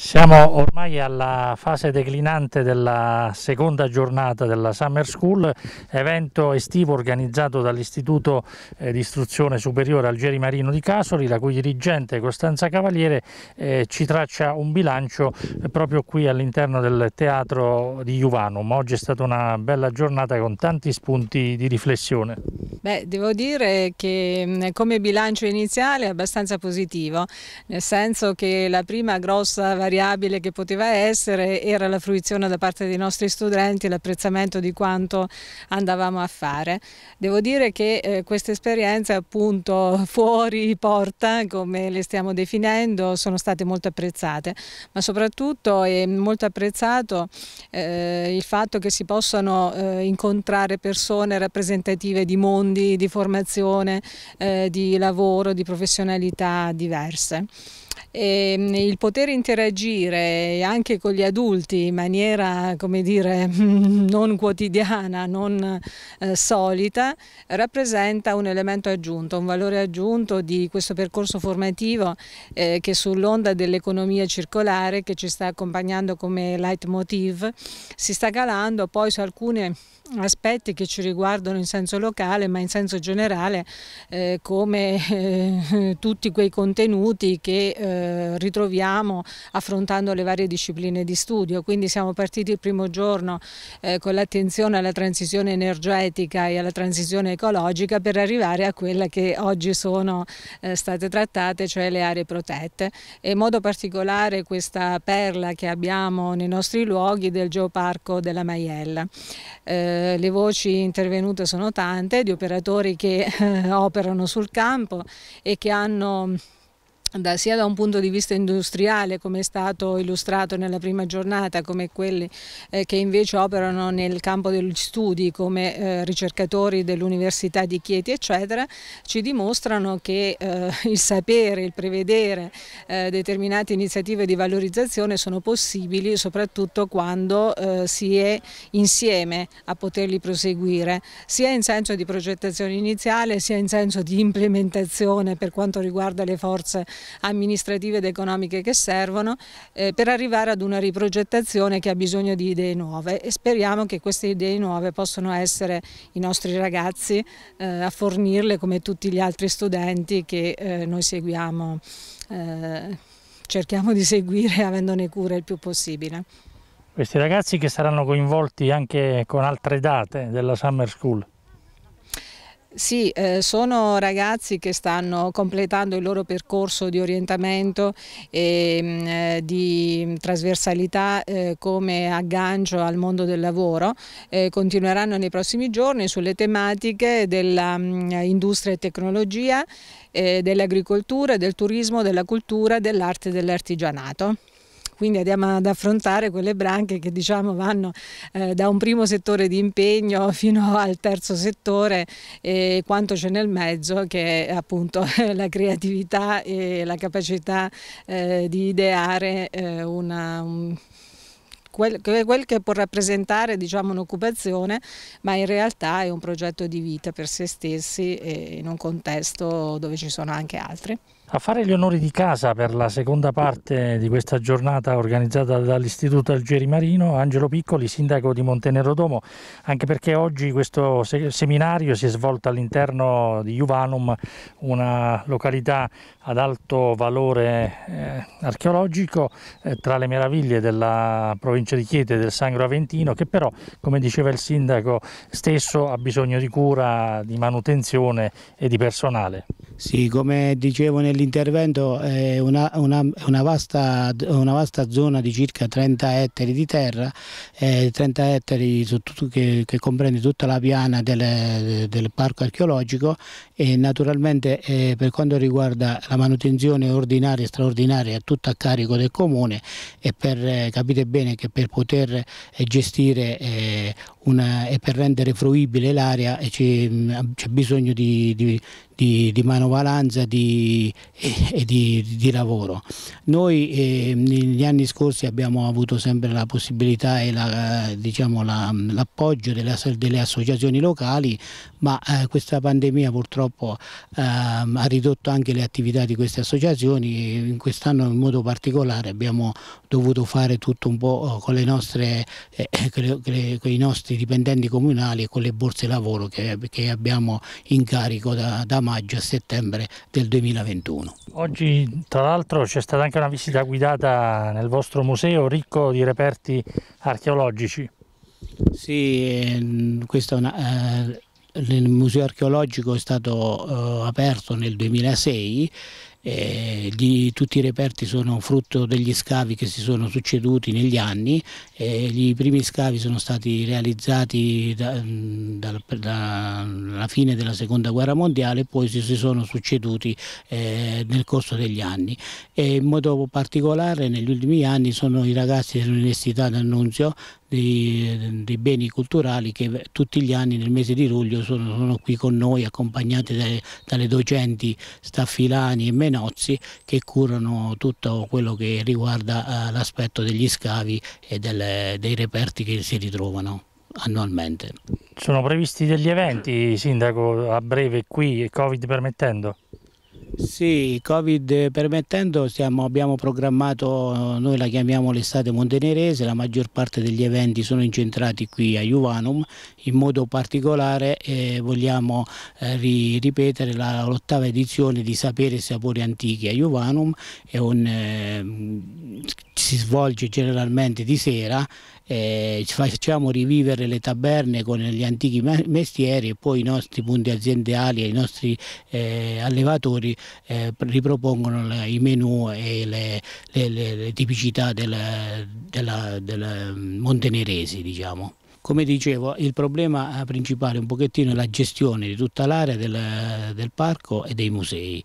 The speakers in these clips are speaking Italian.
Siamo ormai alla fase declinante della seconda giornata della Summer School, evento estivo organizzato dall'Istituto eh, di Istruzione Superiore Algeri Marino di Casoli, la cui dirigente Costanza Cavaliere eh, ci traccia un bilancio eh, proprio qui all'interno del teatro di Juvanum. Oggi è stata una bella giornata con tanti spunti di riflessione. Beh, devo dire che mm, come bilancio iniziale è abbastanza positivo, nel senso che la prima grossa variazione variabile che poteva essere era la fruizione da parte dei nostri studenti, l'apprezzamento di quanto andavamo a fare. Devo dire che eh, queste esperienze appunto fuori porta, come le stiamo definendo, sono state molto apprezzate, ma soprattutto è molto apprezzato eh, il fatto che si possano eh, incontrare persone rappresentative di mondi, di formazione, eh, di lavoro, di professionalità diverse e ehm, il poter interagire anche con gli adulti in maniera come dire non quotidiana, non eh, solita, rappresenta un elemento aggiunto, un valore aggiunto di questo percorso formativo eh, che sull'onda dell'economia circolare che ci sta accompagnando come leitmotiv si sta calando poi su alcuni aspetti che ci riguardano in senso locale ma in senso generale eh, come eh, tutti quei contenuti che eh, eh, ritroviamo affrontando le varie discipline di studio, quindi siamo partiti il primo giorno eh, con l'attenzione alla transizione energetica e alla transizione ecologica per arrivare a quella che oggi sono eh, state trattate, cioè le aree protette e in modo particolare questa perla che abbiamo nei nostri luoghi del Geoparco della Maiella. Eh, le voci intervenute sono tante di operatori che eh, operano sul campo e che hanno da, sia da un punto di vista industriale come è stato illustrato nella prima giornata come quelli eh, che invece operano nel campo degli studi come eh, ricercatori dell'Università di Chieti eccetera ci dimostrano che eh, il sapere, il prevedere eh, determinate iniziative di valorizzazione sono possibili soprattutto quando eh, si è insieme a poterli proseguire sia in senso di progettazione iniziale sia in senso di implementazione per quanto riguarda le forze amministrative ed economiche che servono eh, per arrivare ad una riprogettazione che ha bisogno di idee nuove e speriamo che queste idee nuove possano essere i nostri ragazzi eh, a fornirle come tutti gli altri studenti che eh, noi seguiamo, eh, cerchiamo di seguire avendone cura il più possibile. Questi ragazzi che saranno coinvolti anche con altre date della Summer School? Sì, eh, sono ragazzi che stanno completando il loro percorso di orientamento e mm, eh, di trasversalità eh, come aggancio al mondo del lavoro. Eh, continueranno nei prossimi giorni sulle tematiche dell'industria mm, e tecnologia, eh, dell'agricoltura, del turismo, della cultura, dell'arte e dell'artigianato quindi andiamo ad affrontare quelle branche che diciamo vanno eh, da un primo settore di impegno fino al terzo settore e quanto c'è nel mezzo che è appunto la creatività e la capacità eh, di ideare eh, una, un, quel, che può rappresentare diciamo, un'occupazione, ma in realtà è un progetto di vita per se stessi in un contesto dove ci sono anche altri. A fare gli onori di casa per la seconda parte di questa giornata organizzata dall'Istituto Algeri Marino, Angelo Piccoli, sindaco di Montenero Domo, anche perché oggi questo seminario si è svolto all'interno di Juvanum, una località ad alto valore eh, archeologico eh, tra le meraviglie della provincia di Chieti e del Sangro Aventino, che però, come diceva il sindaco stesso, ha bisogno di cura, di manutenzione e di personale. Sì, come dicevo nell'intervento è una, una, una, vasta, una, vasta, zona di circa 30 ettari di terra, eh, 30 ettari tutto, che, che, comprende tutta la piana del, del parco archeologico e naturalmente eh, per quanto riguarda la manutenzione ordinaria e straordinaria è tutta a carico del comune e per, eh, capite bene che per poter eh, gestire eh, una, e per rendere fruibile l'area eh, mm, c'è bisogno di, di, di, di manovalanza di, eh, e, di, di, lavoro. Noi eh, negli anni scorsi abbiamo avuto sempre la possibilità e la, diciamo, l'appoggio delle, delle, associazioni locali, ma eh, questa pandemia purtroppo eh, ha ridotto anche le attività di queste associazioni in quest'anno in modo particolare abbiamo dovuto fare tutto un po' eh, con, nostre, eh, con, le, con i nostri dipendenti comunali e con le borse lavoro che, che abbiamo in carico da, da maggio a settembre del 2021. Oggi tra l'altro c'è stata anche una visita guidata nel vostro museo ricco di reperti archeologici. Sì, ehm, questa è una... Eh, il museo archeologico è stato eh, aperto nel 2006 eh, di, tutti i reperti sono frutto degli scavi che si sono succeduti negli anni, eh, i primi scavi sono stati realizzati da, da, fine della seconda guerra mondiale e poi si, si sono succeduti eh, nel corso degli anni e in modo particolare negli ultimi anni sono i ragazzi dell'Università d'Annunzio di, dei, beni culturali che tutti gli anni nel mese di luglio sono, sono qui con noi accompagnati dalle, dalle, docenti Staffilani e Menozzi che curano tutto quello che riguarda eh, l'aspetto degli scavi e delle, dei reperti che si ritrovano annualmente. Sono previsti degli eventi, Sindaco, a breve qui, Covid permettendo? Sì, Covid eh, permettendo stiamo, abbiamo programmato, eh, noi la chiamiamo l'estate montenerese, la maggior parte degli eventi sono incentrati qui a Juvanum, in modo particolare eh, vogliamo eh, ri, ripetere l'ottava edizione di Sapere e Sapori Antichi a Juvanum, un, eh, si svolge generalmente di sera eh, facciamo rivivere le taberne con gli antichi mestieri e poi i nostri punti aziendali e i nostri eh, allevatori eh, ripropongono le, i menu e le, le, le tipicità del, della, della mm, monteneresi. Diciamo. Come dicevo, il problema eh, principale è un pochettino la gestione di tutta l'area del, del parco e dei musei.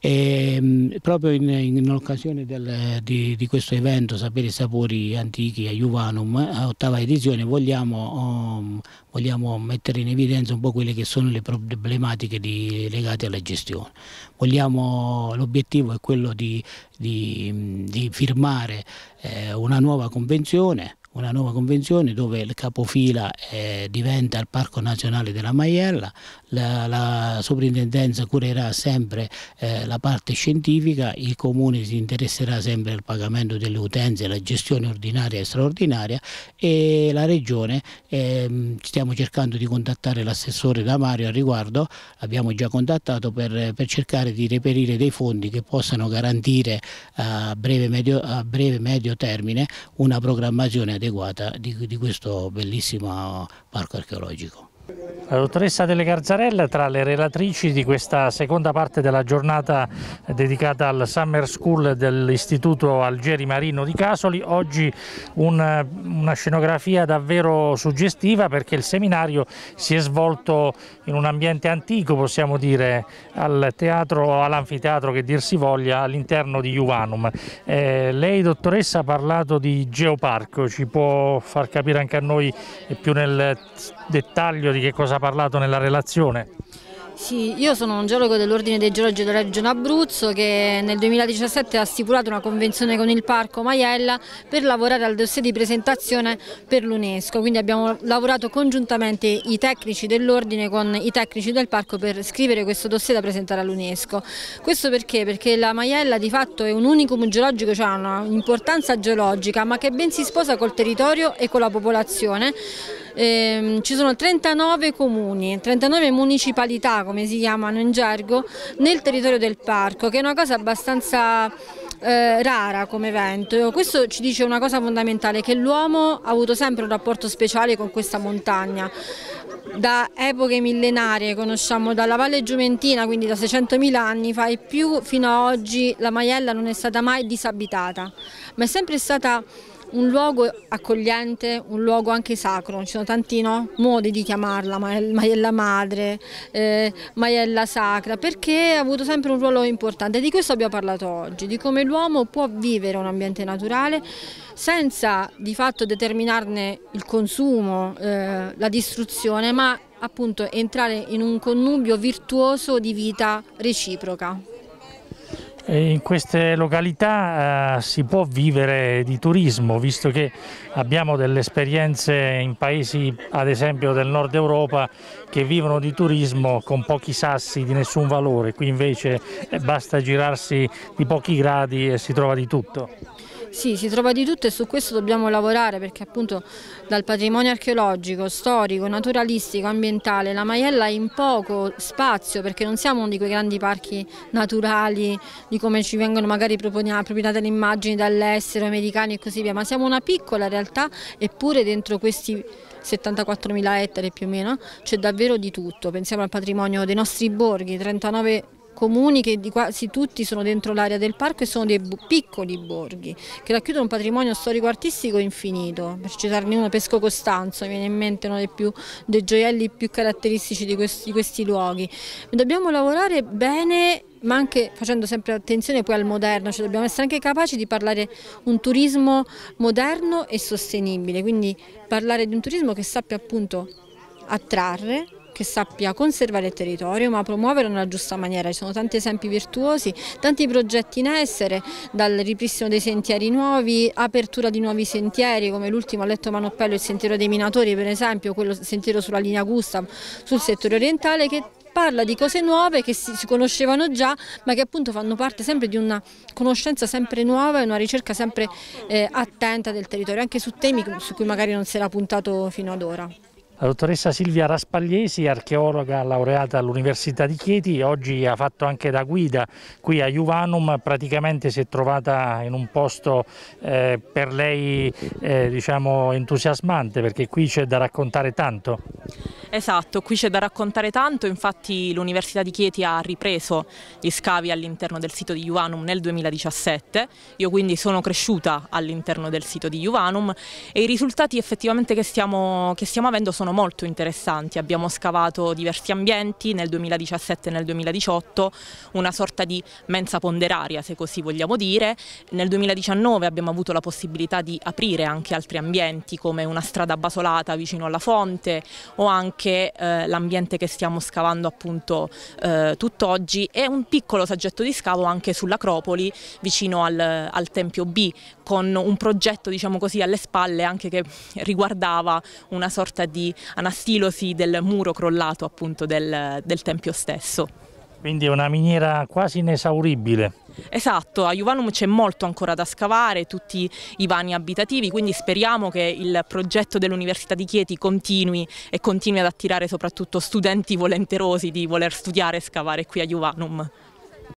E, ehm, proprio in, in occasione del, di, di, questo evento Sapere i Sapori Antichi a Juvanum, a ottava edizione, vogliamo, um, vogliamo, mettere in evidenza un po' quelle che sono le problematiche di, legate alla gestione. l'obiettivo è quello di, di firmare eh, una nuova convenzione una nuova convenzione dove il capofila eh, diventa il Parco Nazionale della Maiella, la, la soprintendenza curerà sempre eh, la parte scientifica, il comune si interesserà sempre al pagamento delle utenze, alla gestione ordinaria e straordinaria e la regione eh, stiamo cercando di contattare l'assessore Damario al riguardo, l'abbiamo già contattato per, per, cercare di reperire dei fondi che possano garantire a breve medio, medio termine una programmazione adeguata di, di questo bellissimo parco archeologico. La dottoressa Delle Garzarella tra le relatrici di questa seconda parte della giornata dedicata al Summer School dell'Istituto Algeri Marino di Casoli, oggi una, una scenografia davvero suggestiva perché il seminario si è svolto in un ambiente antico, possiamo dire, al teatro, all'anfiteatro che dir si voglia, all'interno di Juvanum. Eh, lei dottoressa ha parlato di Geoparco, ci può far capire anche a noi più nel dettaglio di di che cosa ha parlato nella relazione? Sì, io sono un geologo dell'Ordine dei Geologi della Regione Abruzzo che nel 2017 ha stipulato una convenzione con il Parco Maiella per lavorare al dossier di presentazione per l'UNESCO, quindi abbiamo lavorato congiuntamente i tecnici dell'Ordine con i tecnici del Parco per scrivere questo dossier da presentare all'UNESCO. Questo perché? Perché la Maiella di fatto è un unicum geologico, cioè ha un'importanza geologica, ma che ben si sposa col territorio e con la popolazione ehm, ci sono 39 comuni, 39 municipalità come si chiamano in gergo nel territorio del parco che è una cosa abbastanza eh, rara come evento. Questo ci dice una cosa fondamentale, che l'uomo ha avuto sempre un rapporto speciale con questa montagna. Da epoche millenarie conosciamo dalla Valle Giumentina, quindi da 600.000 anni fa e più fino ad oggi la Maiella non è stata mai disabitata, ma è sempre stata un luogo accogliente, un luogo anche sacro, ci sono tanti no? modi di chiamarla, maiella madre, eh, maiella sacra, perché ha avuto sempre un ruolo importante. Di questo abbiamo parlato oggi, di come l'uomo può vivere un ambiente naturale senza di fatto determinarne il consumo, eh, la distruzione, ma appunto entrare in un connubio virtuoso di vita reciproca. Eh, in queste località eh, si può vivere di turismo, visto che abbiamo delle esperienze in paesi, ad esempio del nord Europa, che vivono di turismo con pochi sassi di nessun valore, qui invece eh, basta girarsi di pochi gradi e si trova di tutto. Sì, si trova di tutto e su questo dobbiamo lavorare perché appunto dal patrimonio archeologico, storico, naturalistico, ambientale, la Maiella è in poco spazio perché non siamo uno di quei grandi parchi naturali di come ci vengono magari propinate le immagini dall'estero, americani e così via, ma siamo una piccola realtà eppure dentro questi 74.000 ettari più o meno c'è davvero di tutto, pensiamo al patrimonio dei nostri borghi, 39 comuni che di quasi tutti sono dentro l'area del parco e sono dei piccoli borghi che racchiudono un patrimonio storico-artistico infinito. Per citarne uno, Pesco Costanzo, mi viene in mente uno dei, più, dei gioielli più caratteristici di questi, di questi luoghi. Dobbiamo lavorare bene ma anche facendo sempre attenzione poi al moderno, cioè dobbiamo essere anche capaci di parlare un turismo moderno e sostenibile, quindi parlare di un turismo che sappia appunto attrarre che sappia conservare il territorio ma promuoverlo nella giusta maniera. Ci sono tanti esempi virtuosi, tanti progetti in essere, dal ripristino dei sentieri nuovi, apertura di nuovi sentieri come l'ultimo a Letto Manoppello, il sentiero dei minatori per esempio, quello sentiero sulla linea Gustav sul settore orientale che parla di cose nuove che si, conoscevano già ma che appunto fanno parte sempre di una conoscenza sempre nuova e una ricerca sempre eh, attenta del territorio anche su temi su cui magari non si era puntato fino ad ora. La dottoressa Silvia Raspagliesi, archeologa laureata all'Università di Chieti, oggi ha fatto anche da guida qui a Juvanum, praticamente si è trovata in un posto eh, per lei eh, diciamo entusiasmante perché qui c'è da raccontare tanto. Esatto, qui c'è da raccontare tanto, infatti l'Università di Chieti ha ripreso gli scavi all'interno del sito di Juvanum nel 2017, io quindi sono cresciuta all'interno del sito di Juvanum e i risultati effettivamente che stiamo, che stiamo avendo sono molto interessanti, abbiamo scavato diversi ambienti nel 2017 e nel 2018, una sorta di mensa ponderaria se così vogliamo dire, nel 2019 abbiamo avuto la possibilità di aprire anche altri ambienti come una strada basolata vicino alla fonte o anche che eh, l'ambiente che stiamo scavando appunto eh, tutt'oggi e un piccolo saggetto di scavo anche sull'Acropoli vicino al, al, Tempio B con un progetto diciamo così alle spalle anche che riguardava una sorta di anastilosi del muro crollato appunto del, del Tempio stesso. Quindi è una miniera quasi inesauribile. Esatto, a Juvanum c'è molto ancora da scavare, tutti i vani abitativi, quindi speriamo che il progetto dell'Università di Chieti continui e continui ad attirare soprattutto studenti volenterosi di voler studiare e scavare qui a Juvanum.